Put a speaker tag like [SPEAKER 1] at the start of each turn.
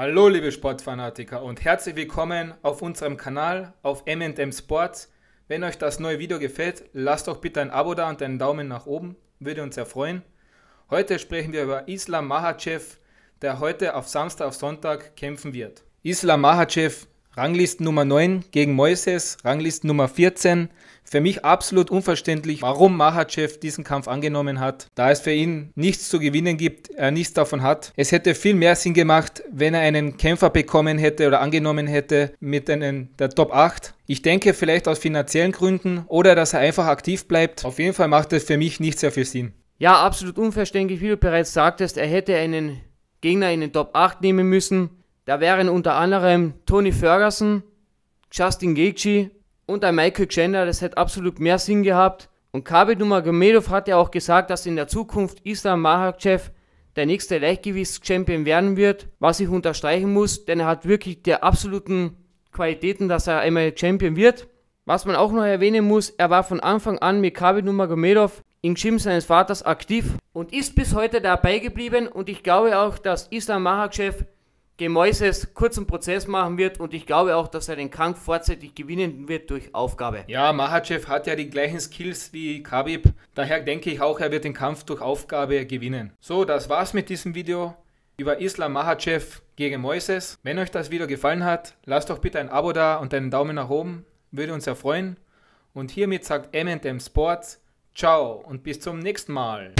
[SPEAKER 1] Hallo liebe Sportfanatiker und herzlich willkommen auf unserem Kanal auf M&M Sports. Wenn euch das neue Video gefällt, lasst doch bitte ein Abo da und einen Daumen nach oben, würde uns sehr freuen. Heute sprechen wir über Islam Mahachev, der heute auf Samstag auf Sonntag kämpfen wird. Islam Mahachev Ranglisten Nummer 9 gegen Moises, Ranglisten Nummer 14. Für mich absolut unverständlich, warum Mahachev diesen Kampf angenommen hat, da es für ihn nichts zu gewinnen gibt, er nichts davon hat. Es hätte viel mehr Sinn gemacht, wenn er einen Kämpfer bekommen hätte oder angenommen hätte mit einem der Top 8. Ich denke vielleicht aus finanziellen Gründen oder dass er einfach aktiv bleibt. Auf jeden Fall macht es für mich nicht sehr viel Sinn.
[SPEAKER 2] Ja, absolut unverständlich, wie du bereits sagtest, er hätte einen Gegner in den Top 8 nehmen müssen. Da wären unter anderem Tony Ferguson, Justin Gaethje und ein Michael Chandler, das hätte absolut mehr Sinn gehabt. Und Khabib Nurmagomedov hat ja auch gesagt, dass in der Zukunft Islam Makhachev der nächste Leichtgewichts-Champion werden wird, was ich unterstreichen muss, denn er hat wirklich die absoluten Qualitäten, dass er einmal Champion wird. Was man auch noch erwähnen muss, er war von Anfang an mit Khabib Nurmagomedov im Gym seines Vaters aktiv und ist bis heute dabei geblieben und ich glaube auch, dass Islam Makhachev gegen Moises kurzen Prozess machen wird und ich glaube auch, dass er den Kampf vorzeitig gewinnen wird durch Aufgabe. Ja, Mahachev hat ja die gleichen Skills wie Khabib, daher denke ich auch, er wird den
[SPEAKER 1] Kampf durch Aufgabe gewinnen. So, das war's mit diesem Video über Islam Mahachev gegen Moises. Wenn euch das Video gefallen hat, lasst doch bitte ein Abo da und einen Daumen nach oben, würde uns sehr freuen. Und hiermit sagt M&M Sports Ciao und bis zum nächsten Mal.